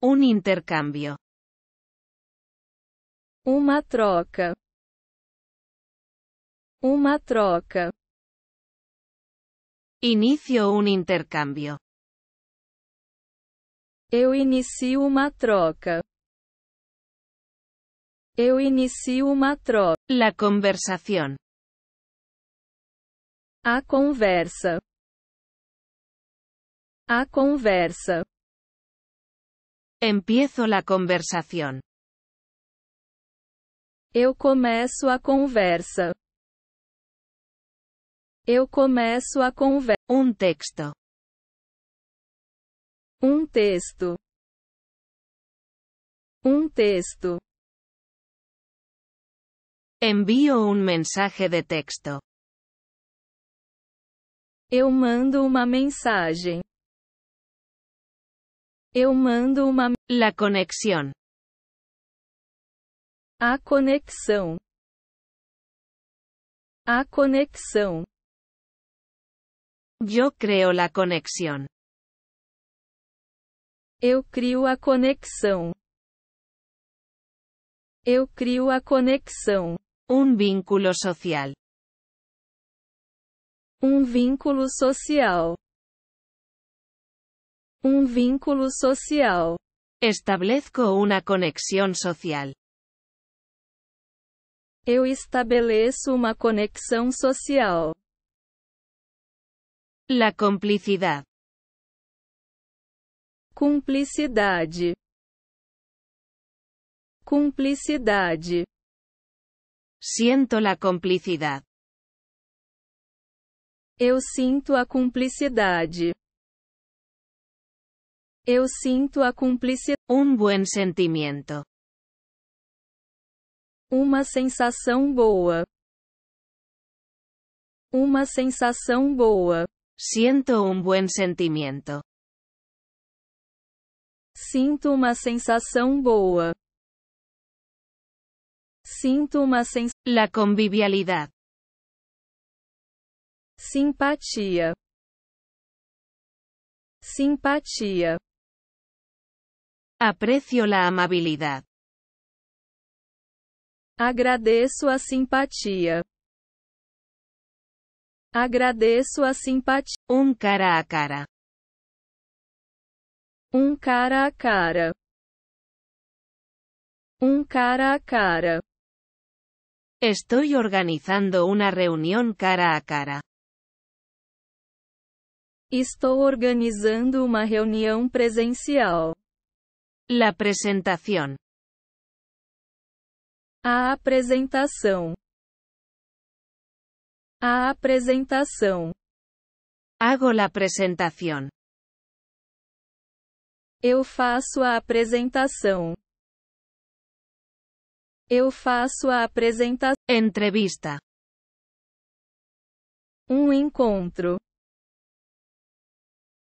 Un intercambio. Uma troca. Uma troca. Inicio un intercambio. Eu inicio uma troca. Eu inicio uma troca. La conversación. A conversa. A conversa. Empiezo la conversación. Eu começo a conversa. Eu começo a conversa. Um texto. Um texto. Um texto. Envio um mensaje de texto. Eu mando uma mensagem. Eu mando uma. La conexión. A conexão. A conexão. Yo creo la conexión. Eu crio a conexão. Eu crio a conexão. Um vínculo social. Um vínculo social um vínculo social. Estabelezco uma conexão social. Eu estabeleço uma conexão social. La complicidad. Cumplicidade. Cumplicidade. Siento la complicidad. Eu sinto a cumplicidade. Eu sinto a cumplicidade. Um bom sentimento. Uma sensação boa. Uma sensação boa. Sinto um bom sentimento. Sinto uma sensação boa. Sinto uma sens... La convivialidade. Simpatia. Simpatia. Aprecio la amabilidad. Agradezco a simpatía. Agradezco a simpatía. Un cara a cara. Un um cara a cara. Un um cara a cara. Estoy organizando una reunión cara a cara. Estoy organizando una reunión presencial. La presentación. A apresentação. A apresentação. Hago la presentación. Eu faço a apresentação. Eu faço a apresentação. Entrevista. Um encontro.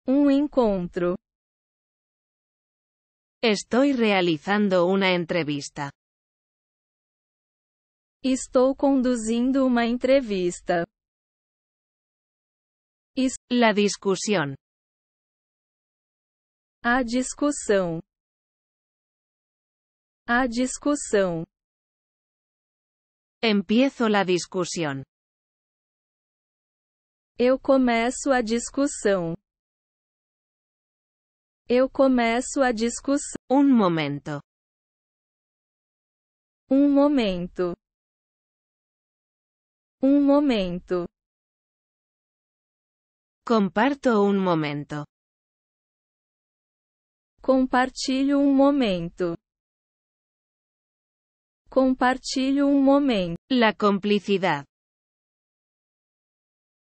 Um encontro. Estou realizando uma entrevista. Estou conduzindo uma entrevista. Es la discussão. A discussão. A discussão. Empiezo la discussão. Eu começo a discussão. Eu começo a discussão. Um momento. Um momento. Um momento. Comparto um momento. Compartilho um momento. Compartilho um momento. La complicidade.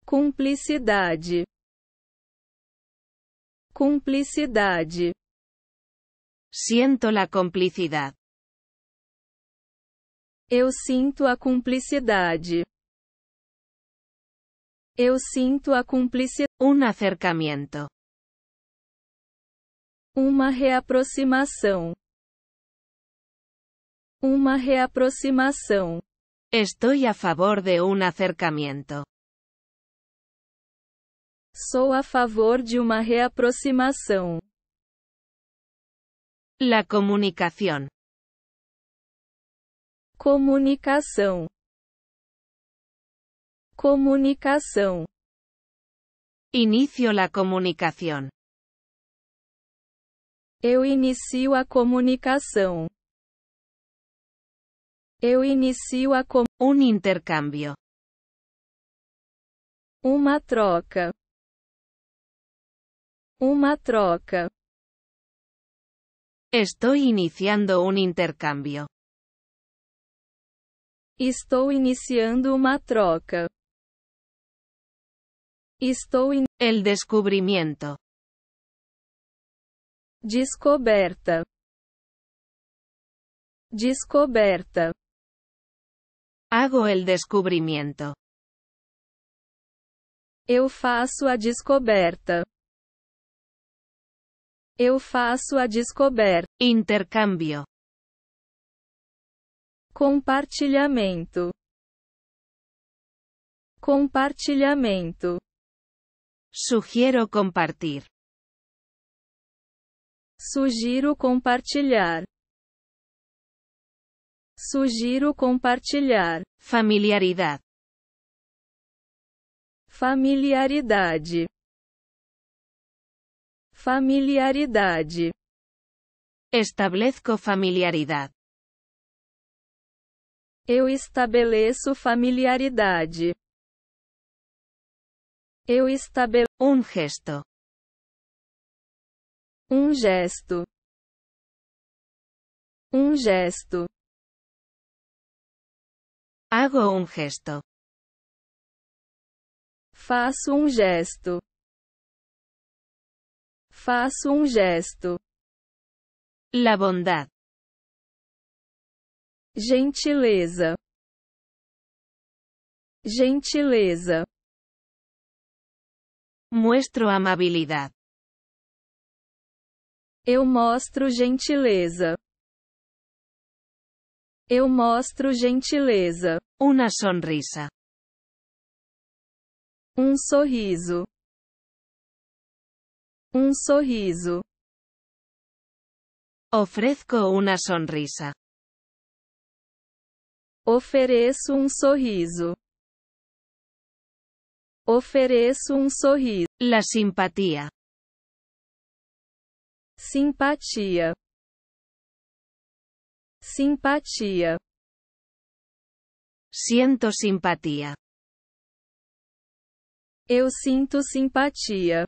Cumplicidade cumplicidade. Siento a cumplicidade Eu sinto a cumplicidade. Eu sinto a cumplicidade. Um acercamento Uma reaproximação. Uma reaproximação. Estou a favor de um acercamento Sou a favor de uma reaproximação. La comunicación. Comunicação. Comunicação. Inicio la comunicación. Eu inicio a comunicação. Eu inicio a com... um intercâmbio. Uma troca. Uma troca. Estou iniciando um intercâmbio. Estou iniciando uma troca. Estou in... El descubrimiento. Descoberta. Descoberta. Hago el descubrimiento. Eu faço a descoberta. Eu faço a descoberta. Intercâmbio. Compartilhamento. Compartilhamento. Sugiro compartir. Sugiro compartilhar. Sugiro compartilhar. Familiaridade. Familiaridade. Familiaridade. Estabelezco familiaridade. Eu estabeleço familiaridade. Eu estabeleço. Um gesto. Um gesto. Um gesto. Hago um gesto. Faço um gesto. Faço um gesto. La bondad. Gentileza. Gentileza. Muestro amabilidade. Eu mostro gentileza. Eu mostro gentileza. Uma sonrisa. Um sorriso. Un sorriso. Ofrezco una sonrisa. Ofereço un um sorriso. Ofereço un um sorriso. La simpatía. Simpatía. Simpatía. Siento simpatía. Eu sinto simpatía.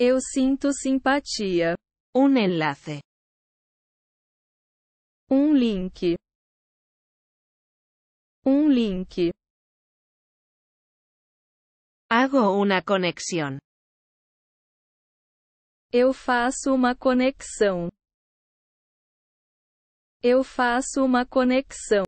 Eu sinto simpatia. Um enlace. Um link. Um link. Hago uma conexão. Eu faço uma conexão. Eu faço uma conexão.